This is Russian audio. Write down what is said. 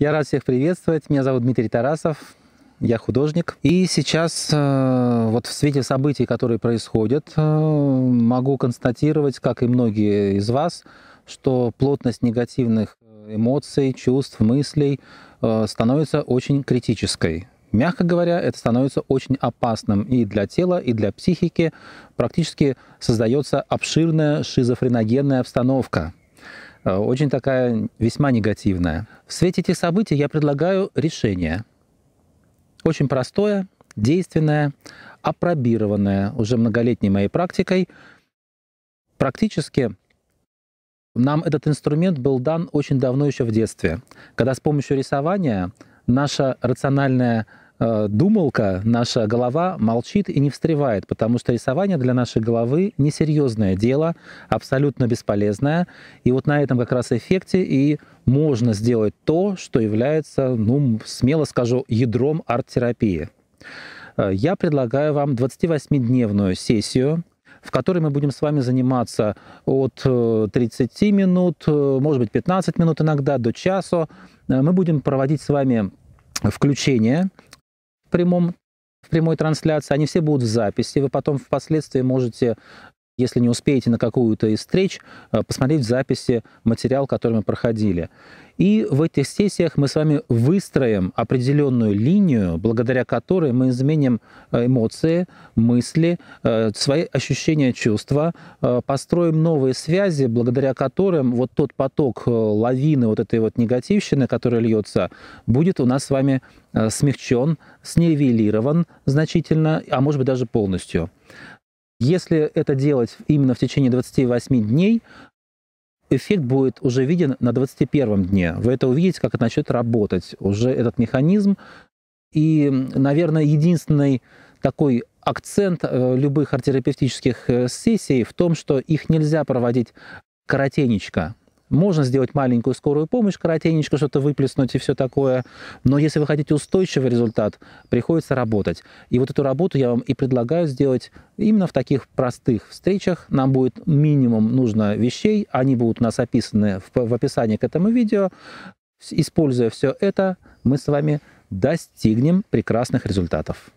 Я рад всех приветствовать. Меня зовут Дмитрий Тарасов. Я художник. И сейчас, э, вот в свете событий, которые происходят, э, могу констатировать, как и многие из вас, что плотность негативных э, эмоций, чувств, мыслей становится очень критической. Мягко говоря, это становится очень опасным и для тела, и для психики. Практически создается обширная шизофреногенная обстановка – Э, очень такая весьма негативная. В свете этих событий я предлагаю решение. Очень простое, действенное, опробированное уже многолетней моей практикой. Практически нам этот инструмент был дан очень давно еще в детстве, когда с помощью рисования наша рациональная Э, думалка, наша голова молчит и не встревает, потому что рисование для нашей головы несерьезное дело, абсолютно бесполезное. И вот на этом как раз эффекте и можно сделать то, что является, ну, смело скажу, ядром арт-терапии. Э, я предлагаю вам 28-дневную сессию, в которой мы будем с вами заниматься от 30 э, минут, может быть, 15 минут иногда, до часу. Мы будем проводить с вами включение, прямом в прямой трансляции, они все будут в записи, вы потом впоследствии можете если не успеете на какую-то из встреч, э, посмотреть в записи материал, который мы проходили. И в этих сессиях мы с вами выстроим определенную линию, благодаря которой мы изменим э, эмоции, мысли, э, свои ощущения, чувства, построим новые связи, благодаря которым вот тот поток лавины вот этой вот негативщины, которая льется, будет у нас с вами смягчен, снивелирован значительно, а может быть даже полностью. Если это делать именно в течение 28 дней, эффект будет уже виден на 21 дне. Вы это увидите, как это начнет работать, уже этот механизм. И, наверное, единственный такой акцент э, любых артерапевтических э, сессий в том, что их нельзя проводить коротенечко. Можно сделать маленькую скорую помощь, коротенечко что-то выплеснуть и все такое. Но если вы хотите устойчивый результат, приходится работать. И вот эту работу я вам и предлагаю сделать именно в таких простых встречах. Нам будет минимум нужно вещей. Они будут у нас описаны в, в описании к этому видео. Используя все это, мы с вами достигнем прекрасных результатов.